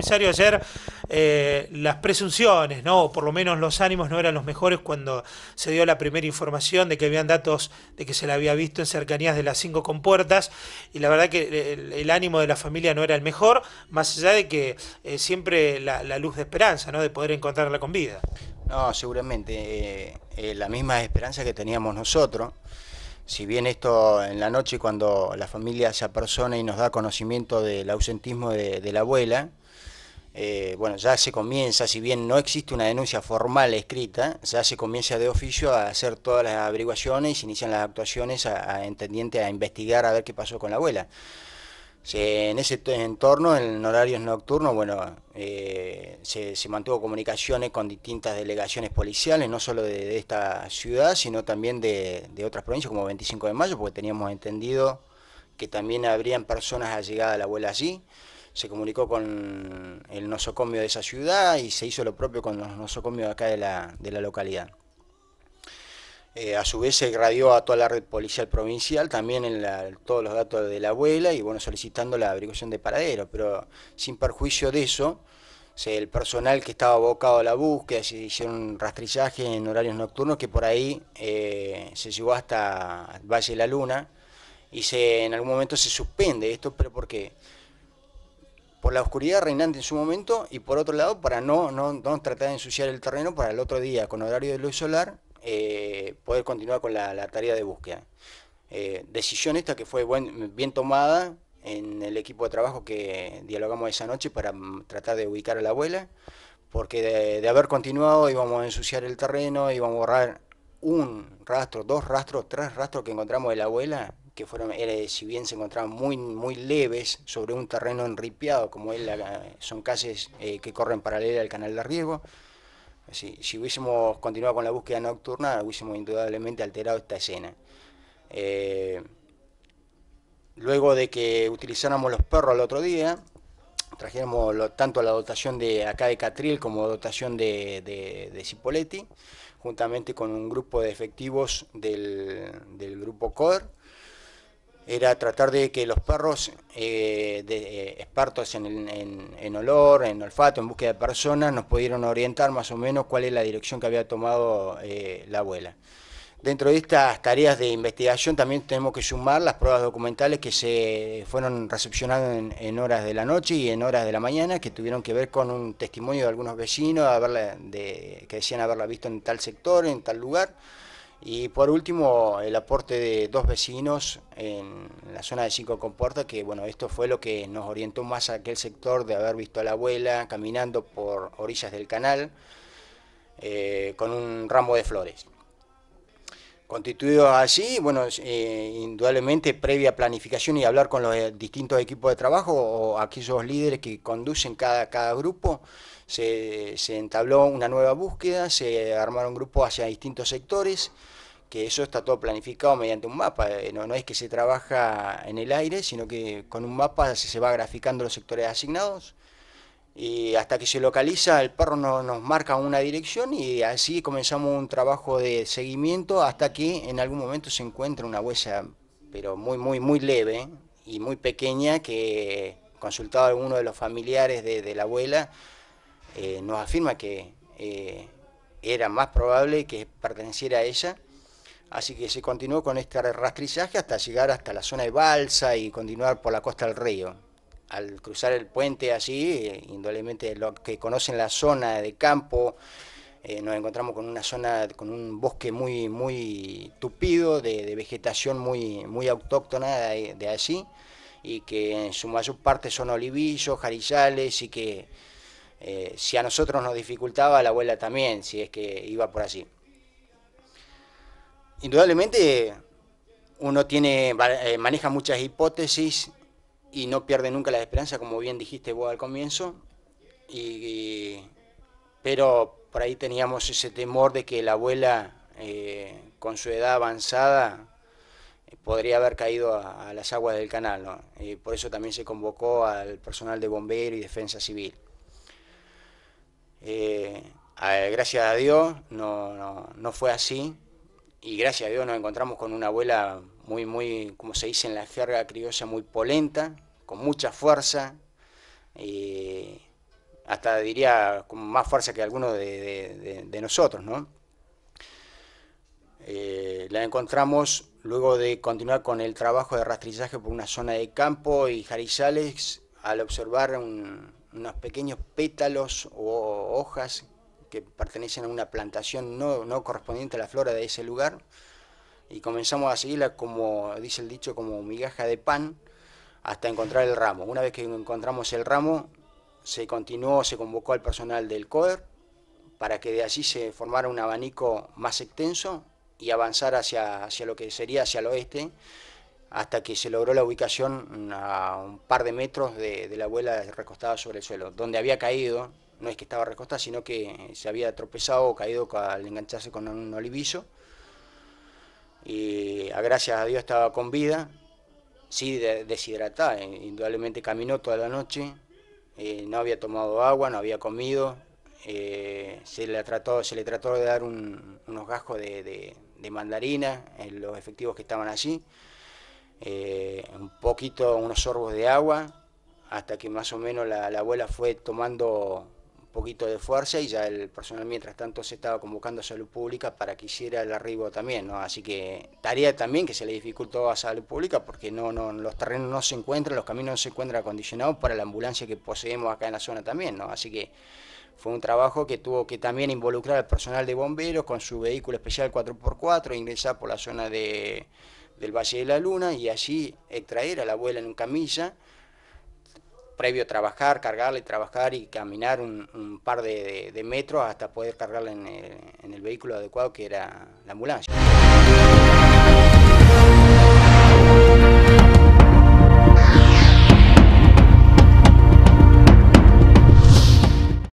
comisario, ayer eh, las presunciones, ¿no? o por lo menos los ánimos no eran los mejores cuando se dio la primera información de que habían datos de que se la había visto en cercanías de las cinco compuertas, y la verdad que el, ánimo de la familia no era el mejor, más allá de que eh, siempre la, luz de esperanza, ¿no? de poder encontrarla con vida. No, seguramente, eh, la misma esperanza que teníamos nosotros si bien esto en la noche cuando la familia se apersona y nos da conocimiento del ausentismo de la abuela, eh, bueno, ya se comienza, si bien no existe una denuncia formal escrita, ya se comienza de oficio a hacer todas las averiguaciones, se inician las actuaciones a, entendiente a investigar a ver qué pasó con la abuela. en ese entorno, en horarios nocturnos, bueno, eh, se, mantuvo comunicaciones con distintas delegaciones policiales, no solo de, esta ciudad, sino también de, de, otras provincias, como 25 de mayo, porque teníamos entendido que también habrían personas allegadas a la abuela allí se comunicó con el nosocomio de esa ciudad y se hizo lo propio con los nosocomios acá de la, de la localidad. Eh, a su vez se radió a toda la red policial provincial, también en todos los datos de la abuela y bueno, solicitando la averiguación de paradero, pero sin perjuicio de eso, el personal que estaba abocado a la búsqueda, se hicieron rastrillaje en horarios nocturnos que por ahí eh, se llevó hasta Valle de la Luna y se, en algún momento se suspende esto, pero ¿por qué? por la oscuridad reinante en su momento y por otro lado para no, no, no tratar de ensuciar el terreno para el otro día con horario de luz solar eh, poder continuar con la, tarea de búsqueda. Eh, decisión esta que fue buen, bien tomada en el equipo de trabajo que dialogamos esa noche para mm, tratar de ubicar a la abuela, porque de haber continuado íbamos a ensuciar el terreno, íbamos a borrar un rastro, dos rastros, tres rastros que encontramos de la abuela que fueron, eh, si bien se encontraban muy, muy leves sobre un terreno enripiado, como es son calles eh, que corren paralela al canal de riego, si, si, hubiésemos continuado con la búsqueda nocturna, hubiésemos indudablemente alterado esta escena. Eh, luego de que utilizáramos los perros el otro día, trajéramos tanto la dotación de acá de Catril como dotación de, de, Cipoletti, juntamente con un grupo de efectivos del, del grupo COR era tratar de que los perros eh, de, eh, espartos expertos en, olor, en olfato, en búsqueda de personas, nos pudieron orientar más o menos cuál es la dirección que había tomado eh, la abuela. Dentro de estas tareas de investigación también tenemos que sumar las pruebas documentales que se fueron recepcionando en, horas de la noche y en horas de la mañana, que tuvieron que ver con un testimonio de algunos vecinos que decían haberla visto en tal sector, en tal lugar. Y por último, el aporte de dos vecinos en la zona de Cinco Compuertas, que bueno, esto fue lo que nos orientó más a aquel sector de haber visto a la abuela caminando por orillas del canal eh, con un ramo de flores. Constituido así, bueno, eh, indudablemente previa planificación y hablar con los eh, distintos equipos de trabajo o aquellos líderes que conducen cada, grupo, se, se entabló una nueva búsqueda, se armaron grupos hacia distintos sectores, que eso está todo planificado mediante un mapa, eh, no, no es que se trabaja en el aire, sino que con un mapa se, se va graficando los sectores asignados y hasta que se localiza el perro nos marca una dirección y así comenzamos un trabajo de seguimiento hasta que en algún momento se encuentra una huella, pero muy, muy, muy leve y muy pequeña que consultado a alguno de los familiares de, la abuela, eh, nos afirma que eh, era más probable que perteneciera a ella. Así que se continuó con este rastrizaje hasta llegar hasta la zona de Balsa y continuar por la costa del río al cruzar el puente así, eh, indudablemente los que conocen la zona de campo, eh, nos encontramos con una zona, con un bosque muy, muy tupido, de, vegetación muy, muy autóctona de, allí, y que en su mayor parte son olivillos, jarizales, y que eh, si a nosotros nos dificultaba, la abuela también, si es que iba por así. Indudablemente uno tiene, maneja muchas hipótesis y no pierde nunca la esperanza, como bien dijiste vos al comienzo. Y, pero por ahí teníamos ese temor de que la abuela, eh, con su edad avanzada, eh, podría haber caído a, las aguas del canal. ¿no? por eso también se convocó al personal de bombero y defensa civil. Eh, gracias a Dios no, no, no fue así y gracias a Dios nos encontramos con una abuela muy, muy, como se dice en la jerga criolla, muy polenta, con mucha fuerza, hasta diría con más fuerza que alguno de, nosotros, ¿no? Eh, la encontramos luego de continuar con el trabajo de rastrillaje por una zona de campo y jarizales al observar unos pequeños pétalos o hojas que pertenecen a una plantación no, correspondiente a la flora de ese lugar, y comenzamos a seguirla como dice el dicho, como migaja de pan, hasta encontrar el ramo. Una vez que encontramos el ramo, se continuó, se convocó al personal del COER para que de allí se formara un abanico más extenso y avanzar hacia, hacia lo que sería hacia el oeste, hasta que se logró la ubicación a un par de metros de, de la abuela recostada sobre el suelo, donde había caído no es que estaba recostada, sino que se había tropezado o caído al engancharse con un olivillo. Y a ah, gracias a Dios estaba con vida, sí deshidratada, eh, indudablemente caminó toda la noche, eh, no había tomado agua, no había comido, eh, se, le trató, se le trató de dar unos gajos de, mandarina en los efectivos que estaban allí, un poquito, unos sorbos de agua, hasta que más o menos la abuela fue tomando poquito de fuerza y ya el personal mientras tanto se estaba convocando a salud pública para que hiciera el arribo también, ¿no? Así que tarea también que se le dificultó a salud pública porque no, no, los terrenos no se encuentran, los caminos no se encuentran acondicionados para la ambulancia que poseemos acá en la zona también, ¿no? Así que fue un trabajo que tuvo que también involucrar al personal de bomberos con su vehículo especial 4x4, ingresar por la zona de, del Valle de la Luna y allí extraer a la abuela en camisa, camilla previo trabajar, cargarle, trabajar y caminar un, par de, metros hasta poder cargarle en el vehículo adecuado que era la ambulancia.